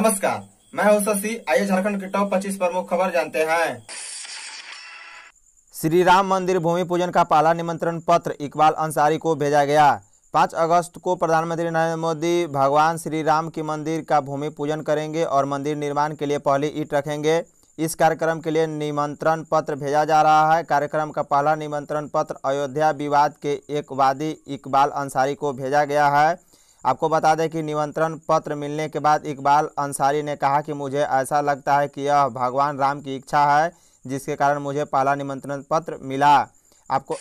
नमस्कार मैं हूं शशि आइए झारखंड के टॉप 25 प्रमुख खबर जानते हैं श्री राम मंदिर भूमि पूजन का पहला निमंत्रण पत्र इकबाल अंसारी को भेजा गया पाँच अगस्त को प्रधानमंत्री नरेंद्र मोदी भगवान श्री राम के मंदिर का भूमि पूजन करेंगे और मंदिर निर्माण के लिए पहली ईट रखेंगे इस कार्यक्रम के लिए निमंत्रण पत्र भेजा जा रहा है कार्यक्रम का पहला निमंत्रण पत्र अयोध्या विवाद के एक वादी इकबाल अंसारी को भेजा गया है आपको बता दें कि निमंत्रण पत्र मिलने के बाद इकबाल अंसारी ने कहा कि मुझे ऐसा लगता है कि यह भगवान राम की इच्छा है जिसके कारण मुझे पहला निमंत्रण पत्र मिला आपको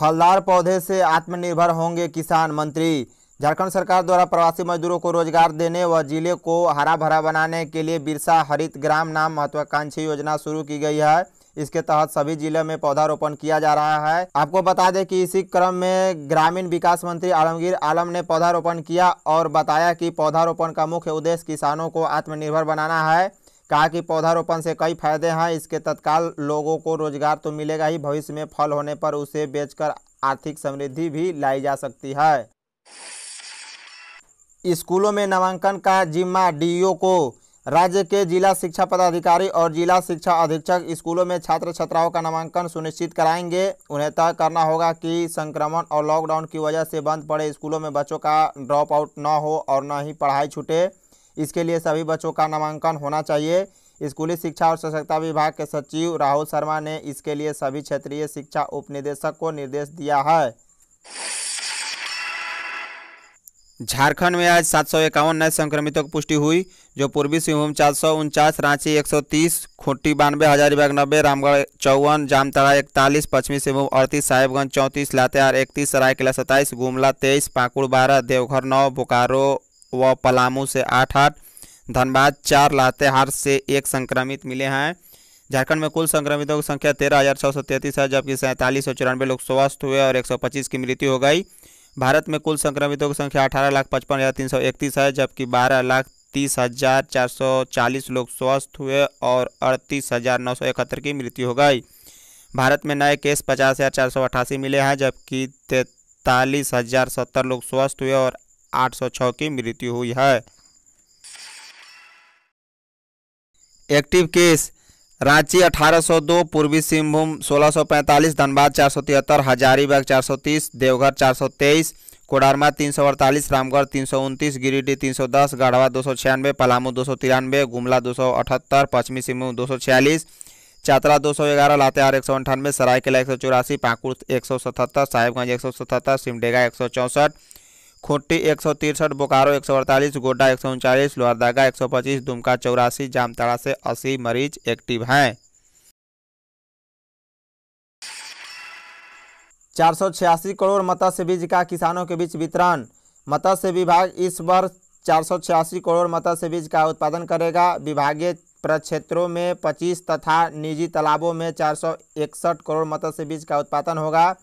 फलदार पौधे से आत्मनिर्भर होंगे किसान मंत्री झारखंड सरकार द्वारा प्रवासी मजदूरों को रोजगार देने व जिले को हरा भरा बनाने के लिए बिरसा हरित ग्राम नाम महत्वाकांक्षी योजना शुरू की गई है इसके तहत सभी जिले में पौधारोपण किया जा रहा है आपको बता दें कि इसी क्रम में ग्रामीण विकास मंत्री आलमगीर आलम ने पौधारोपण किया और बताया कि पौधारोपण का मुख्य उद्देश्य किसानों को आत्मनिर्भर बनाना है कहा कि पौधारोपण से कई फायदे हैं इसके तत्काल लोगों को रोजगार तो मिलेगा ही भविष्य में फल होने पर उसे बेचकर आर्थिक समृद्धि भी लाई जा सकती है स्कूलों में नामांकन का जिम्मा डीईओ को राज्य के जिला शिक्षा पदाधिकारी और जिला शिक्षा अधीक्षक स्कूलों में छात्र छात्राओं का नामांकन सुनिश्चित कराएंगे उन्हें तय करना होगा कि संक्रमण और लॉकडाउन की वजह से बंद पड़े स्कूलों में बच्चों का ड्रॉप आउट न हो और न ही पढ़ाई छूटे इसके लिए सभी बच्चों का नामांकन होना चाहिए स्कूली शिक्षा और सशक्ता विभाग के सचिव राहुल शर्मा ने इसके लिए सभी क्षेत्रीय शिक्षा उप को निर्देश दिया है झारखंड में आज सात सौ इक्यावन नए संक्रमितों की पुष्टि हुई जो पूर्वी सिंहभूम चार सौ उनचास रांची एक सौ तीस खूंटी बानवे हजारीबाग नब्बे रामगढ़ चौवन जामताड़ा इकतालीस पश्चिमी सिंहभूम अड़तीस साहेबगंज चौंतीस लातेहार इकतीस सरायकला सत्ताईस गुमला तेईस पाकुड़ बारह देवघर नौ बोकारो व पलामू से आठ आठ धनबाद चार लातेहार से एक संक्रमित मिले हैं झारखंड में कुल संक्रमितों की संख्या तेरह हज़ार छः सौ तैंतीस है जबकि सैंतालीस सौ चौरानवे लोग स्वस्थ हुए और एक सौ पच्चीस की मृत्यु हो गई भारत में कुल संक्रमितों की संख्या अठारह लाख पचपन हज़ार तीन सौ इकतीस है जबकि बारह लाख तीस हज़ार चार सौ चालीस लोग स्वस्थ हुए और अड़तीस हज़ार नौ सौ इकहत्तर की मृत्यु हो गई भारत में नए केस पचास हज़ार चार सौ अठासी मिले हैं जबकि तैतालीस हज़ार सत्तर लोग स्वस्थ हुए और आठ सौ छः की मृत्यु हुई है एक्टिव केस रांची 1802 पूर्वी सिंहभूम 1645 धनबाद चार सौ तिहत्तर हजारीबाग 430 देवघर 423 कोडरमा तीन सौ अड़तालीस रामगढ़ तीन सौ उनतीस गिरिडीह तीन सौ दस गढ़वा दो सौ छियानवे पलामू दो सौ तिरानवे गुमला दो सौ अठहत्तर पश्चिमी सिंहभूम दो सौ छियालीस चतरा दो सौ ग्यारह लातेहार एक सौ अंठानवे सरायकेला एक सौ चौरासी पाकुड़ एक सौ सतहत्तर साहिबगंज एक सौ सतहत्तर सिमडेगा एक सौ चौंसठ खूंटी एक सौ तिरसठ बोकारो एक सौ अड़तालीस गोड्डा एक सौ उनचालीस लोहरदगा एक सौ पच्चीस दुमका चौरासी जामताड़ा से अस्सी मरीज एक्टिव हैं चार सौ छियासी करोड़ मत्स्य बीज का किसानों के बीच वितरण मत्स्य विभाग इस वर्ष चार सौ छियासी करोड़ मत्स्य बीज का उत्पादन करेगा विभागीय प्रक्षेत्रों में 25 तथा निजी तालाबों में चार सौ इकसठ करोड़ मत्स्य बीज का उत्पादन होगा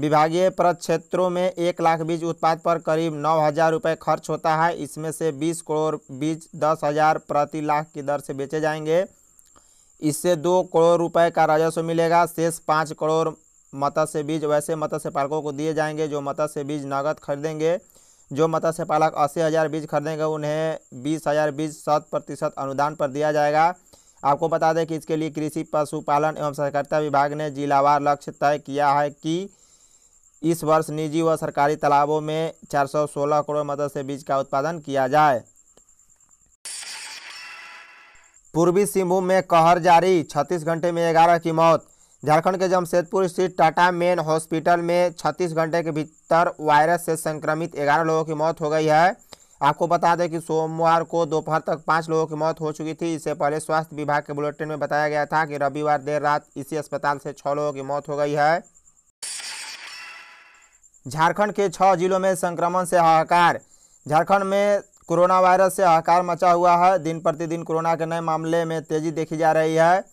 विभागीय प्रक्षेत्रों क्षेत्रों में एक लाख बीज उत्पाद पर करीब नौ हज़ार रुपये खर्च होता है इसमें से बीस करोड़ बीज दस हज़ार प्रति लाख की दर से बेचे जाएंगे इससे दो करोड़ रुपए का राजस्व मिलेगा शेष पाँच करोड़ मत्स्य बीज वैसे मत्स्य पालकों को दिए जाएंगे जो मत्स्य बीज नगद खरीदेंगे जो मत्स्य पालक अस्सी हज़ार बीज खरीदेंगे उन्हें बीस हज़ार बीज शत प्रतिशत अनुदान पर दिया जाएगा आपको बता दें कि इसके लिए कृषि पशुपालन एवं सहकारिता विभाग ने जिलावार लक्ष्य तय किया है कि इस वर्ष निजी व सरकारी तालाबों में 416 करोड़ मदद से बीज का उत्पादन किया जाए पूर्वी सिंहभूम में कहर जारी 36 घंटे में ग्यारह की मौत झारखंड के जमशेदपुर स्थित टाटा मेन हॉस्पिटल में 36 घंटे के भीतर वायरस से संक्रमित 11 लोगों की मौत हो गई है आपको बता दें कि सोमवार को दोपहर तक पाँच लोगों की मौत हो चुकी थी इससे पहले स्वास्थ्य विभाग के बुलेटिन में बताया गया था कि रविवार देर रात इसी अस्पताल से छः लोगों की मौत हो गई है झारखंड के छः जिलों में संक्रमण से हाहाकार झारखंड में कोरोना वायरस से हाहाकार मचा हुआ है दिन प्रतिदिन कोरोना के नए मामले में तेज़ी देखी जा रही है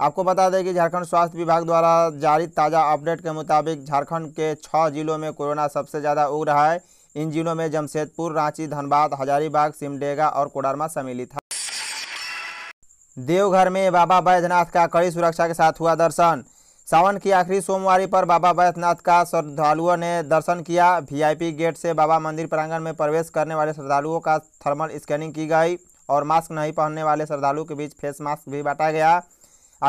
आपको बता दें कि झारखंड स्वास्थ्य विभाग द्वारा जारी ताज़ा अपडेट के मुताबिक झारखंड के छः जिलों में कोरोना सबसे ज़्यादा उग रहा है इन जिलों में जमशेदपुर रांची धनबाद हजारीबाग सिमडेगा और कोडरमा सम्मिलित है देवघर में बाबा बैद्यनाथ का कड़ी सुरक्षा के साथ हुआ दर्शन सावन की आखिरी सोमवार पर बाबा बैद्यनाथ का श्रद्धालुओं ने दर्शन किया वीआईपी गेट से बाबा मंदिर प्रांगण में प्रवेश करने वाले श्रद्धालुओं का थर्मल स्कैनिंग की गई और मास्क नहीं पहनने वाले श्रद्धालुओं के बीच फेस मास्क भी बांटा गया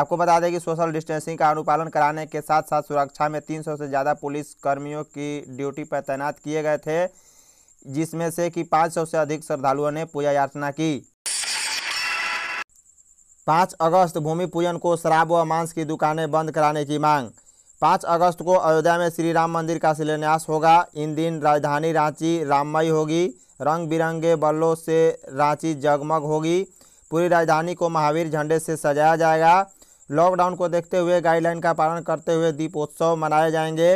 आपको बता दें कि सोशल डिस्टेंसिंग का अनुपालन कराने के साथ साथ सुरक्षा में तीन से ज़्यादा पुलिस कर्मियों की ड्यूटी पर तैनात किए गए थे जिसमें से कि पाँच से अधिक श्रद्धालुओं ने पूजा याचना की पाँच अगस्त भूमि पूजन को शराब व मांस की दुकानें बंद कराने की मांग पाँच अगस्त को अयोध्या में श्री राम मंदिर का शिलान्यास होगा इन दिन राजधानी रांची राममयी होगी रंग बिरंगे बल्लों से रांची जगमग होगी पूरी राजधानी को महावीर झंडे से सजाया जाएगा लॉकडाउन को देखते हुए गाइडलाइन का पालन करते हुए दीपोत्सव मनाए जाएंगे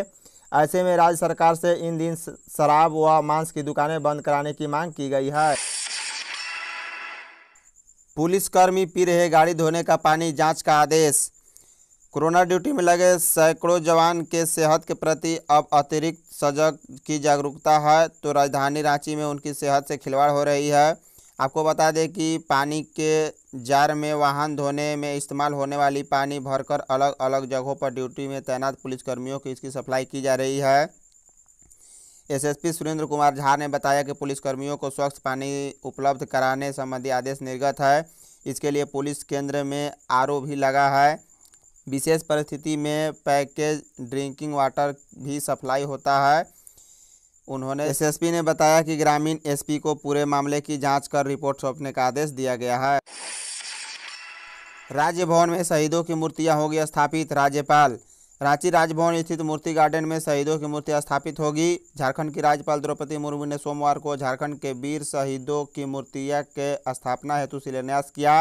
ऐसे में राज्य सरकार से इन दिन शराब व मांस की दुकानें बंद कराने की मांग की गई है पुलिसकर्मी पी रहे गाड़ी धोने का पानी जांच का आदेश कोरोना ड्यूटी में लगे सैकड़ों जवान के सेहत के प्रति अब अतिरिक्त सजग की जागरूकता है तो राजधानी रांची में उनकी सेहत से खिलवाड़ हो रही है आपको बता दें कि पानी के जार में वाहन धोने में इस्तेमाल होने वाली पानी भरकर अलग अलग जगहों पर ड्यूटी में तैनात पुलिसकर्मियों की इसकी सप्लाई की जा रही है एसएसपी सुरेंद्र कुमार झा ने बताया कि पुलिसकर्मियों को स्वच्छ पानी उपलब्ध कराने संबंधी आदेश निर्गत है इसके लिए पुलिस केंद्र में आर भी लगा है विशेष परिस्थिति में पैकेज ड्रिंकिंग वाटर भी सप्लाई होता है उन्होंने एसएसपी ने बताया कि ग्रामीण एसपी को पूरे मामले की जांच कर रिपोर्ट सौंपने का आदेश दिया गया है राज्य भवन में शहीदों की मूर्तियां होगी स्थापित राज्यपाल रांची राजभवन स्थित मूर्ति गार्डन में शहीदों की मूर्ति स्थापित होगी झारखंड की राज्यपाल द्रौपदी मुर्मू ने सोमवार को झारखंड के वीर शहीदों की मूर्तिया के स्थापना हेतु शिलान्यास किया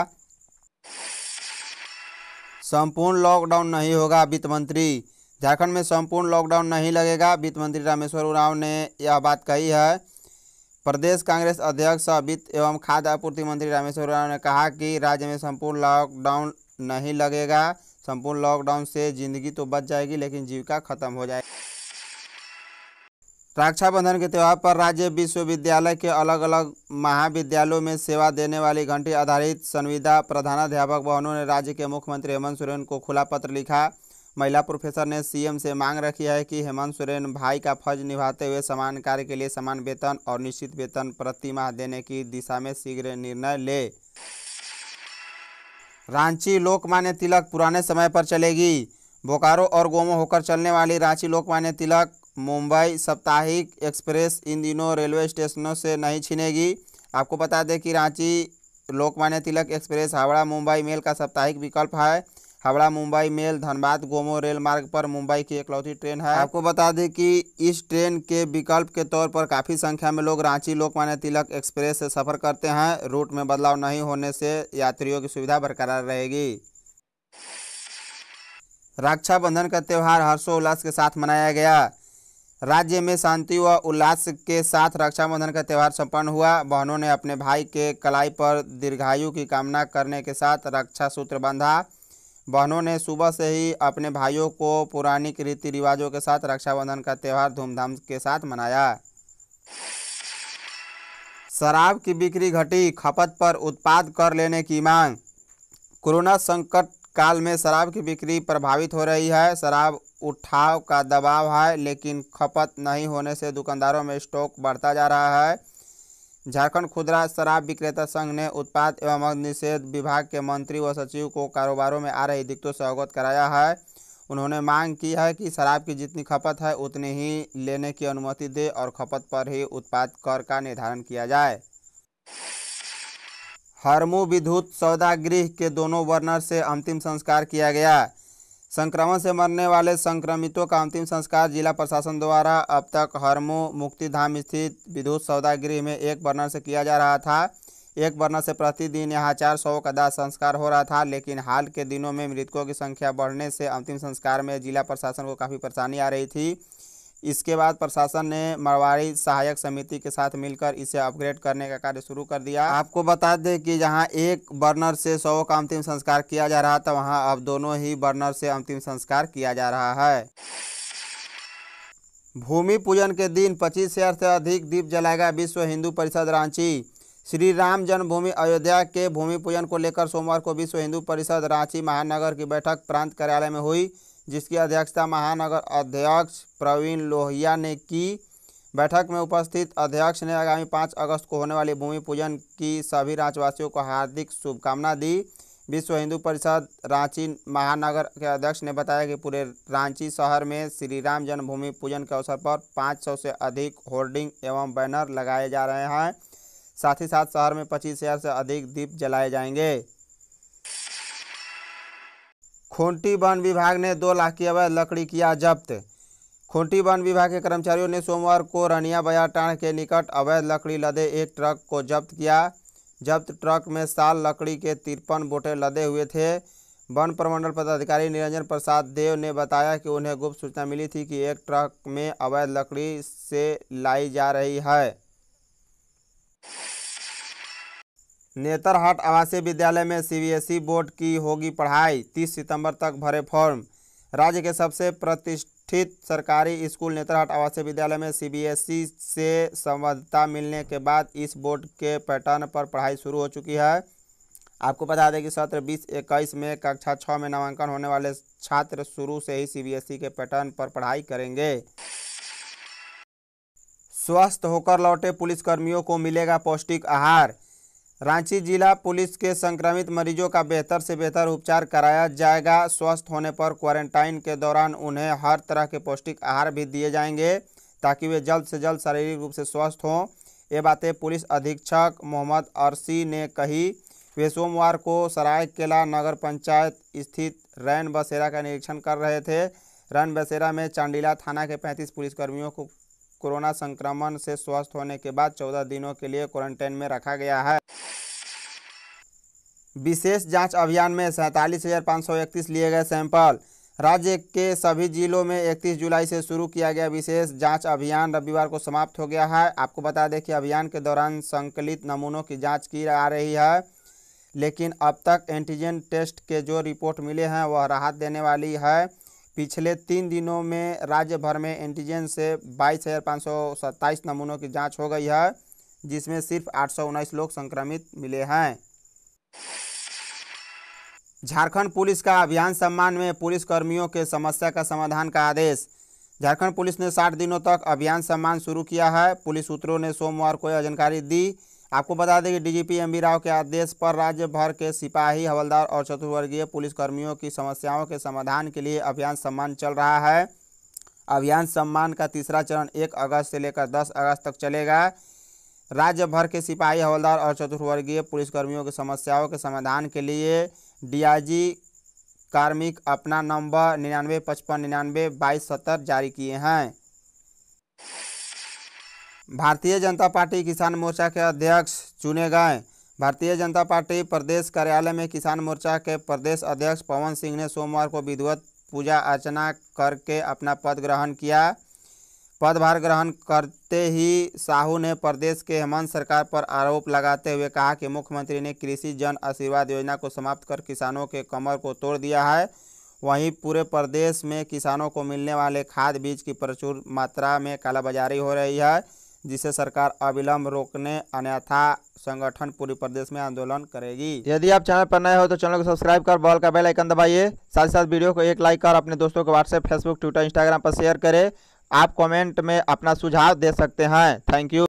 संपूर्ण लॉकडाउन नहीं होगा वित्त मंत्री झारखंड में संपूर्ण लॉकडाउन नहीं लगेगा वित्त मंत्री रामेश्वर उराव ने यह बात कही है प्रदेश कांग्रेस अध्यक्ष वित्त एवं खाद्य आपूर्ति मंत्री रामेश्वर उराव ने कहा कि राज्य में संपूर्ण लॉकडाउन नहीं लगेगा संपूर्ण लॉकडाउन से ज़िंदगी तो बच जाएगी लेकिन जीविका खत्म हो जाएगी रक्षाबंधन के त्यौहार पर राज्य विश्वविद्यालय के अलग अलग महाविद्यालयों में सेवा देने वाली घंटी आधारित संविदा प्रधानाध्यापक भवनों ने राज्य के मुख्यमंत्री हेमंत सोरेन को खुला पत्र लिखा महिला प्रोफेसर ने सीएम से मांग रखी है कि हेमंत सोरेन भाई का फर्ज निभाते हुए समान कार्य के लिए समान वेतन और निश्चित वेतन प्रति माह देने की दिशा में शीघ्र निर्णय लें रांची लोकमान्य तिलक पुराने समय पर चलेगी बोकारो और गोमो होकर चलने वाली रांची लोकमान्य तिलक मुंबई साप्ताहिक एक्सप्रेस इन दिनों रेलवे स्टेशनों से नहीं छिनेगी आपको बता दें कि रांची लोकमान्य तिलक एक्सप्रेस हावड़ा मुंबई मेल का साप्ताहिक विकल्प है हावड़ा मुंबई मेल धनबाद गोमो रेल मार्ग पर मुंबई की एकलौती ट्रेन है आपको बता दें कि इस ट्रेन के विकल्प के तौर पर काफ़ी संख्या में लोग रांची लोकमान्य तिलक एक्सप्रेस से सफर करते हैं रूट में बदलाव नहीं होने से यात्रियों की सुविधा बरकरार रहेगी रक्षाबंधन का त्यौहार हर्षोल्लास के साथ मनाया गया राज्य में शांति व उल्लास के साथ रक्षाबंधन का त्यौहार संपन्न हुआ बहनों ने अपने भाई के कलाई पर दीर्घायु की कामना करने के साथ रक्षा सूत्र बांधा बहनों ने सुबह से ही अपने भाइयों को पौराणिक रीति रिवाजों के साथ रक्षाबंधन का त्यौहार धूमधाम के साथ मनाया शराब की बिक्री घटी खपत पर उत्पाद कर लेने की मांग कोरोना संकट काल में शराब की बिक्री प्रभावित हो रही है शराब उठाव का दबाव है लेकिन खपत नहीं होने से दुकानदारों में स्टॉक बढ़ता जा रहा है झारखंड खुदरा शराब विक्रेता संघ ने उत्पाद एवं अग्निषेध निषेध विभाग के मंत्री व सचिव को कारोबारों में आ रही दिक्कतों से अवगत कराया है उन्होंने मांग की है कि शराब की जितनी खपत है उतनी ही लेने की अनुमति दे और खपत पर ही उत्पाद कर का निर्धारण किया जाए हरमू विद्युत सौदा गृह के दोनों वर्नर से अंतिम संस्कार किया गया संक्रमण से मरने वाले संक्रमितों का अंतिम संस्कार जिला प्रशासन द्वारा अब तक हरमो मुक्तिधाम स्थित विद्युत सौदागृह में एक बर्नर से किया जा रहा था एक बर्नर से प्रतिदिन यहाँ चार सौ का दाह संस्कार हो रहा था लेकिन हाल के दिनों में मृतकों की संख्या बढ़ने से अंतिम संस्कार में जिला प्रशासन को काफ़ी परेशानी आ रही थी इसके बाद प्रशासन ने मारवाड़ी सहायक समिति के साथ मिलकर इसे अपग्रेड करने का कार्य शुरू कर दिया आपको बता दें कि जहां एक बर्नर से सौ का अंतिम संस्कार किया जा रहा था वहां अब दोनों ही बर्नर से अंतिम संस्कार किया जा रहा है भूमि पूजन के दिन 25 से अधिक दीप जलाएगा विश्व हिंदू परिषद रांची श्री राम जन्मभूमि अयोध्या के भूमि पूजन को लेकर सोमवार को विश्व हिंदू परिषद रांची महानगर की बैठक प्रांत कार्यालय में हुई जिसकी अध्यक्षता महानगर अध्यक्ष प्रवीण लोहिया ने की बैठक में उपस्थित अध्यक्ष ने आगामी पाँच अगस्त को होने वाली भूमि पूजन की सभी रांचवासियों को हार्दिक शुभकामना दी विश्व हिंदू परिषद रांची महानगर के अध्यक्ष ने बताया कि पूरे रांची शहर में श्री राम जन्मभूमि पूजन के अवसर पर 500 से अधिक होर्डिंग एवं बैनर लगाए जा रहे हैं साथ ही साथ शहर में पच्चीस हज़ार से अधिक दीप जलाए जाएंगे खूंटी वन विभाग ने दो लाख की अवैध लकड़ी किया जब्त खूंटी वन विभाग के कर्मचारियों ने सोमवार को रनिया बाजार टाण के निकट अवैध लकड़ी लदे एक ट्रक को जब्त किया जब्त ट्रक में साल लकड़ी के तिरपन बोटे लदे हुए थे वन प्रमंडल पदाधिकारी निरंजन प्रसाद देव ने बताया कि उन्हें गुप्त सूचना मिली थी कि एक ट्रक में अवैध लकड़ी से लाई जा रही है नेतरहाट आवासीय विद्यालय में सीबीएसई बोर्ड की होगी पढ़ाई 30 सितंबर तक भरे फॉर्म राज्य के सबसे प्रतिष्ठित सरकारी स्कूल नेतरहाट आवासीय विद्यालय में सीबीएसई से संवाददाता मिलने के बाद इस बोर्ड के पैटर्न पर पढ़ाई शुरू हो चुकी है आपको बता दें कि सत्र बीस इक्कीस में कक्षा छः में नामांकन होने वाले छात्र शुरू से ही सी के पैटर्न पर पढ़ाई करेंगे स्वस्थ होकर लौटे पुलिसकर्मियों को मिलेगा पौष्टिक आहार रांची जिला पुलिस के संक्रमित मरीजों का बेहतर से बेहतर उपचार कराया जाएगा स्वस्थ होने पर क्वारंटाइन के दौरान उन्हें हर तरह के पौष्टिक आहार भी दिए जाएंगे ताकि वे जल्द से जल्द शारीरिक रूप से स्वस्थ हों ये बातें पुलिस अधीक्षक मोहम्मद अरसी ने कही वे सोमवार को सरायकेला नगर पंचायत स्थित रैन बसेरा का निरीक्षण कर रहे थे रैन बसेरा में चांडीला थाना के पैंतीस पुलिसकर्मियों को कोरोना संक्रमण से स्वस्थ होने के बाद चौदह दिनों के लिए क्वारंटाइन में रखा गया है विशेष जांच अभियान में सैंतालीस हज़ार पाँच सौ इकतीस लिए गए सैंपल राज्य के सभी जिलों में 31 जुलाई से शुरू किया गया विशेष जांच अभियान रविवार को समाप्त हो गया है आपको बता दें कि अभियान के दौरान संकलित नमूनों की जांच की आ रही है लेकिन अब तक एंटीजन टेस्ट के जो रिपोर्ट मिले हैं वह राहत देने वाली है पिछले तीन दिनों में राज्य भर में एंटीजन से बाईस हज़ार पाँच सौ सत्ताईस नमूनों की जांच हो गई है जिसमें सिर्फ आठ सौ उन्नीस लोग संक्रमित मिले हैं झारखंड पुलिस का अभियान सम्मान में पुलिस कर्मियों के समस्या का समाधान का आदेश झारखंड पुलिस ने साठ दिनों तक अभियान सम्मान शुरू किया है पुलिस सूत्रों ने सोमवार को यह जानकारी दी आपको बता दें कि डीजीपी एमवी राव के आदेश पर राज्य भर के सिपाही हवलदार और चतुर्वर्गीय पुलिसकर्मियों की समस्याओं के समाधान के लिए अभियान सम्मान चल रहा है अभियान सम्मान का तीसरा चरण एक अगस्त से लेकर दस अगस्त तक चलेगा राज्य भर के सिपाही हवलदार और चतुर्वर्गीय पुलिसकर्मियों की समस्याओं के समाधान के लिए डीआईजी कार्मिक अपना नंबर निन्यानवे पचपन निन्यानवे बाईस सत्तर जारी किए हैं भारतीय जनता पार्टी किसान मोर्चा के अध्यक्ष चुने गए भारतीय जनता पार्टी प्रदेश कार्यालय में किसान मोर्चा के प्रदेश अध्यक्ष पवन सिंह ने सोमवार को विधिवत पूजा अर्चना करके अपना पद ग्रहण किया पदभार ग्रहण करते ही साहू ने प्रदेश के हेमंत सरकार पर आरोप लगाते हुए कहा कि मुख्यमंत्री ने कृषि जन आशीर्वाद योजना को समाप्त कर किसानों के कमर को तोड़ दिया है वहीं पूरे प्रदेश में किसानों को मिलने वाले खाद बीज की प्रचुर मात्रा में कालाबाजारी हो रही है जिसे सरकार अविलंब रोकने अन्यथा संगठन पूरे प्रदेश में आंदोलन करेगी यदि आप चैनल पर नए हो तो चैनल को सब्सक्राइब कर बॉल का बेल आइकन दबाइए साथ ही साथ वीडियो को एक लाइक कर अपने दोस्तों को व्हाट्सएप फेसबुक ट्विटर इंस्टाग्राम पर शेयर करें आप कमेंट में अपना सुझाव दे सकते हैं थैंक यू